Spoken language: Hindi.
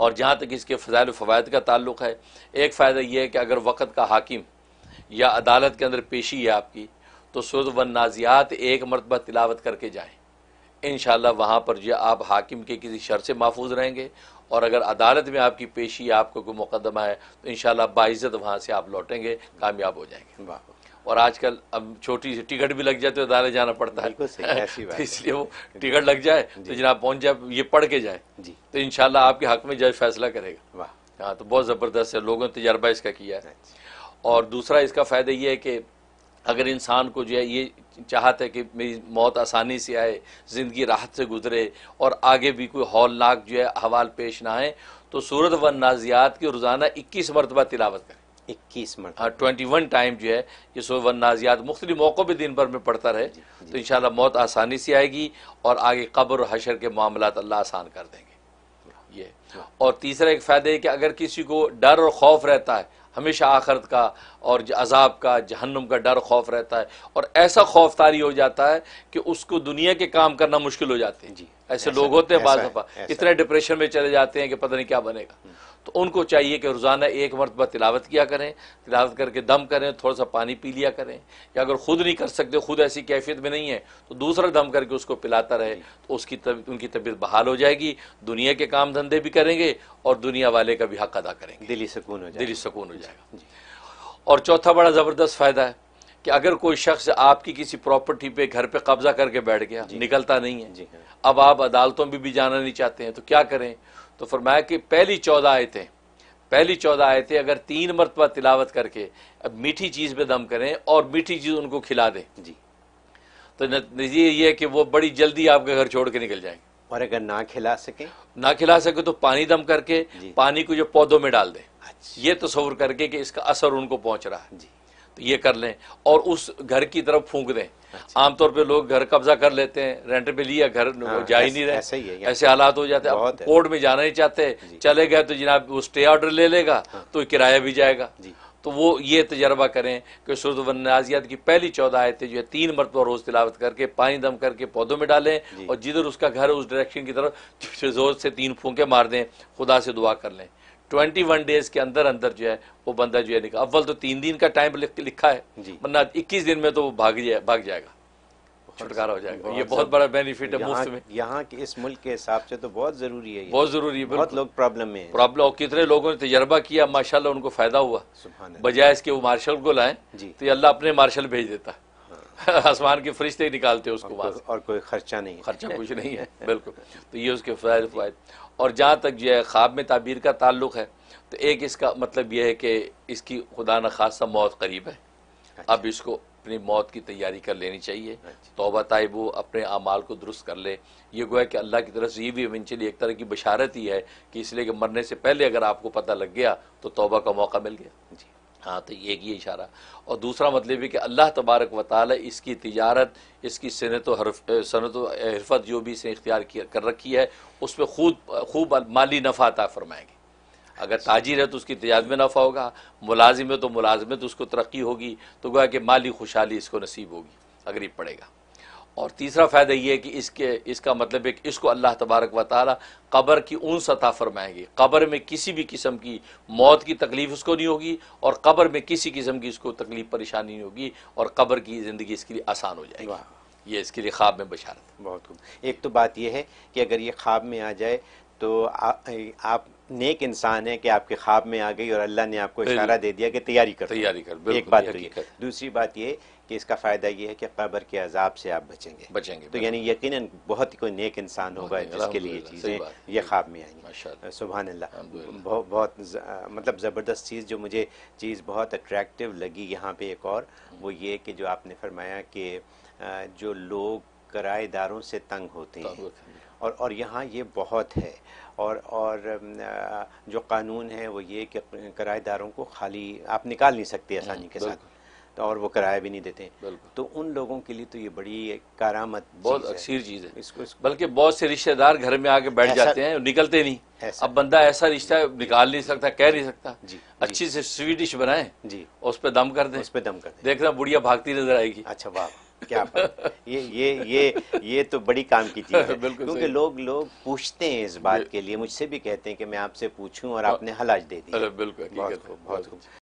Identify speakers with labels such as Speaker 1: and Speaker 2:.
Speaker 1: और जहाँ तक इसके फ़जाइल फ़वाद का ताल्लुक है एक फ़ायदा यह है कि अगर वक़्त का हाकिम या अदालत के अंदर पेशी है आपकी तो सुरत व नाजियात एक मरतबा तिलावत करके जाएँ इन वहाँ पर जो आप हाकिम के किसी शर से महफूज रहेंगे और अगर अदालत में आपकी पेशी आपको कोई मुकदमा है तो इन शाला बाइज़त वहाँ से आप लौटेंगे कामयाब हो जाएंगे वाह और आजकल अब छोटी सी टिकट भी लग जाए तो अदालत जाना पड़ता है तो इसलिए वो टिकट लग जाए तो जनाब पहुंच जाए ये पढ़ के जाए तो इन आपके हक में जज फैसला करेगा वाह हाँ तो बहुत ज़बरदस्त है लोगों ने तजर्बा इसका किया है अच्छा। और दूसरा इसका फ़ायदा ये है कि अगर इंसान को जो है ये चाहत है कि मेरी मौत आसानी से आए ज़िंदगी राहत से गुजरे और आगे भी कोई हौलनाक जो है हवाल पेश ना आए तो सूरत व नाजियात की रोज़ाना इक्कीस मरतबा तिलावत करें इक्कीस मरतब हाँ, ट्वेंटी वन टाइम जो है ये सो वन नाजियात मुख्तलि मौक़ों पर दिन भर में पढ़ता रहे तो इन शाला मौत आसानी से आएगी और आगे कब्र हशर के मामला अल्लाह आसान कर देंगे ये और तीसरा एक फ़ायदा है कि अगर किसी को डर और खौफ रहता है हमेशा आखरत का और अजाब का जहन्नुम का डर खौफ रहता है और ऐसा खौफ तारी हो जाता है कि उसको दुनिया के काम करना मुश्किल हो जाते हैं जी ऐसे लोग होते हैं बाद दफ़ा इतने डिप्रेशन में चले जाते हैं कि पता नहीं क्या बनेगा हम्म। तो उनको चाहिए कि रोज़ाना एक मरतबा तिलावत किया करें तिलावत करके दम करें थोड़ा सा पानी पी लिया करें या अगर ख़ुद नहीं कर सकते ख़ुद ऐसी कैफियत में नहीं है तो दूसरा दम करके उसको पिलाता रहे तो उसकी तब, उनकी तबीयत बहाल हो जाएगी दुनिया के काम धंधे भी करेंगे और दुनिया वाले का भी हक अदा करेंगे दिली सुकून हो जाए दिली सुकून हो जाएगा और चौथा बड़ा ज़बरदस्त फ़ायदा है कि अगर कोई शख्स आपकी किसी प्रॉपर्टी पे घर पे कब्जा करके बैठ गया निकलता नहीं है हाँ। अब आप अदालतों में भी, भी जाना नहीं चाहते हैं तो क्या करें तो फरमाया कि पहली चौदह आयतें पहली चौदह आयतें अगर तीन मरतबा तिलावत करके अब मीठी चीज़ पे दम करें और मीठी चीज़ उनको खिला दें जी तो नतीजे ये है कि वो बड़ी जल्दी आपके घर छोड़ के निकल जाएंगे और अगर ना खिला सके ना खिला सके तो पानी दम करके पानी को जो पौधों में डाल दें अच्छा। ये तस्वूर करके कि इसका असर उनको पहुंच रहा है जी तो ये कर लें और उस घर की तरफ फूंक दें अच्छा। आमतौर पे लोग घर कब्जा कर लेते हैं रेंट पे लिया घर हाँ, जा ही नहीं रहे ऐसे, ऐसे हालात हो जाते हैं कोर्ट में जाना नहीं चाहते चले गए तो जनाब वो स्टे ऑर्डर ले लेगा हाँ। तो किराया भी जाएगा तो वो ये तजर्बा करें कि सूरत वनाजियात की पहली चौदह आयतें जो है तीन मरतबा रोज़ तिलावत करके पानी दम करके पौधों में डालें और जिधर उसका घर उस डायरेक्शन की तरफ जोर से तीन फूंके मार दें खुदा से दुआ कर लें ट्वेंटी वन डेज के अंदर अंदर जो है वो बंदा जो है निकल अव्वल तो तीन दिन का टाइम लिखा है वरना इक्कीस दिन में तो वो भाग जाए भाग जाएगा छुटकारा हो अच्छा, जाएगा ये बहुत बड़ा बेनिफिट है मुफ्त में
Speaker 2: यहाँ के इस मुल्क के हिसाब से तो बहुत जरूरी है बहुत जरूरी है बहुत
Speaker 1: लोग प्रॉब्लम में प्रॉब्लम कितने लोगों ने तजर्बा किया माशाल्लाह उनको फायदा हुआ बजाय इसके वो मार्शल को जी तो अल्लाह अपने मार्शल भेज देता है आसमान के फरिश्ते ही निकालते हैं उसको वहाँ और कोई खर्चा नहीं खर्चा कुछ नहीं है बिल्कुल तो ये उसके फ़ायद फ़ायद और जहाँ तक जो है ख्वाब में ताबीर का ताल्लुक है तो एक इसका मतलब यह है कि इसकी खुदा न खासा मौत करीब है अच्छा। अब इसको अपनी मौत की तैयारी कर लेनी चाहिए अच्छा। तोबा तायब वो अपने अमाल को दुरुस्त कर ले ये गोया कि अल्लाह की तरफ से ये भी इवेंचुअली एक तरह की बशारत ही है कि इसलिए कि मरने से पहले अगर आपको पता लग गया तो तोबा का मौका मिल गया जी हाँ तो एक ही इशारा और दूसरा मतलब ये कि अल्लाह तबारक व इसकी तजारत इसकी सनत सनत हरफत जो भी इसने इख्तियार कर रखी है उस पर खूब खूब माली नफ़ा अता फरमाएंगे अगर ताजिर है तो उसकी तजारत में नफ़ा होगा मुलाजिम है तो मुलाजमत उसको तरक्की होगी तो गोया कि माली खुशहाली इसको नसीब होगी अगर ये पड़ेगा और तीसरा फ़ायदा ये है कि इसके इसका मतलब है कि इसको अल्लाह तबारक व ताली कब्र की उन सतह फरमाएंगे कबर में किसी भी किस्म की मौत की तकलीफ़ उसको नहीं होगी और कबर में किसी किस्म की उसको तकलीफ़ परेशानी नहीं होगी और कबर की ज़िंदगी इसके लिए आसान हो जाएगी ये इसके लिए ख्वाब में बशारत बहुत खूब एक तो बात यह है कि अगर ये ख्वाब में आ जाए तो आ, आप
Speaker 2: नेक इंसान है कि आपके ख्वाब में आ गई और अल्लाह ने आपको इशारा दे दिया कि तैयारी कर तैयारी कर एक बात तो ये दूसरी बात ये कि इसका फ़ायदा ये है कि कब्र के अजाब से आप बचेंगे
Speaker 1: बचेंगे तो यानी
Speaker 2: यकीन बहुत ही कोई नेक इंसान होगा जिसके लिए चीज़ें ये ख्वाब में आएंगी सुबह अल्लाह बहुत, बहुत मतलब ज़बरदस्त चीज़ जो मुझे चीज़ बहुत अट्रैक्टिव लगी यहाँ पे एक और हम्म। वो ये कि जो आपने फरमाया कि जो लोग किराएदारों से तंग होते हैं और और यहाँ ये बहुत है और और जो कानून है वो ये कि किराएदारों को खाली आप निकाल नहीं सकते हम्म, आसानी के साथ तो और वो किराया भी नहीं देते तो उन लोगों के लिए तो ये बड़ी कारामत बहुत अक्सर
Speaker 1: चीज़ है इसको, इसको बल्कि बहुत से रिश्तेदार घर में आके बैठ जाते हैं निकलते नहीं अब बंदा ऐसा रिश्ता निकाल नहीं सकता कह नहीं सकता जी अच्छी से स्वीट डिश बनाए जी और उस पर दम कर दे उस पर दम कर देखना बुढ़िया भागती नजर आएगी अच्छा वाह क्या ये ये ये
Speaker 2: ये तो बड़ी काम की चीज़ है क्योंकि लोग लोग पूछते हैं इस बात के लिए मुझसे भी कहते हैं कि मैं आपसे पूछूं और आपने हाँ। हलाज दे दी बिल्कुल बहुत खूब बहुत खूब